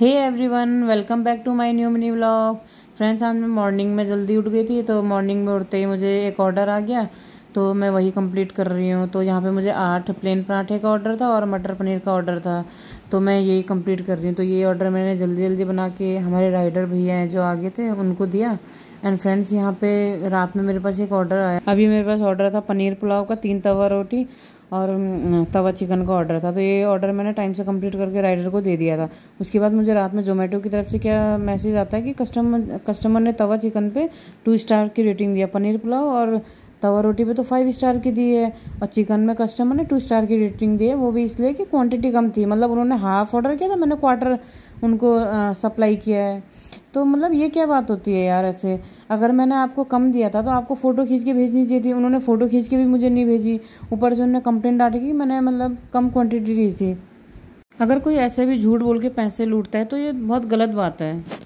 hey everyone welcome back to my new mini vlog friends आज मैं morning में जल्दी उठ गई थी तो मॉर्निंग में उठते ही मुझे एक ऑर्डर आ गया तो मैं वही कंप्लीट कर रही हूँ तो यहाँ पे मुझे आठ प्लेन पराठे का ऑर्डर था और मटर पनीर का ऑर्डर था तो मैं यही कंप्लीट कर रही हूँ तो ये ऑर्डर मैंने जल्दी जल्दी बना के हमारे राइडर भैया हैं जो आगे थे उनको दिया एंड फ्रेंड्स यहाँ पे रात में मेरे पास एक ऑर्डर आया अभी मेरे पास ऑर्डर था पनीर पुलाव का तीन तवा रोटी और तवा चिकन का ऑर्डर था तो ये ऑर्डर मैंने टाइम से कंप्लीट करके राइडर को दे दिया था उसके बाद मुझे रात में जोमेटो की तरफ से क्या मैसेज आता है कि कस्टमर कस्टमर ने तवा चिकन पे टू स्टार की रेटिंग दिया पनीर पुलाव और तवा रोटी पे तो फाइव स्टार की दी है और चिकन में कस्टमर ने टू स्टार की रेटिंग दी है वो भी इसलिए कि क्वांटिटी कम थी मतलब उन्होंने हाफ ऑर्डर किया था मैंने क्वार्टर उनको सप्लाई किया है तो मतलब ये क्या बात होती है यार ऐसे अगर मैंने आपको कम दिया था तो आपको फ़ोटो खींच के भेजनी चाहिए थी उन्होंने फ़ोटो खींच के भी मुझे नहीं भेजी ऊपर से उन्होंने कंप्लेन डाटी की मैंने मतलब कम क्वांटिटी दी थी अगर कोई ऐसे भी झूठ बोल के पैसे लूटता है तो ये बहुत गलत बात है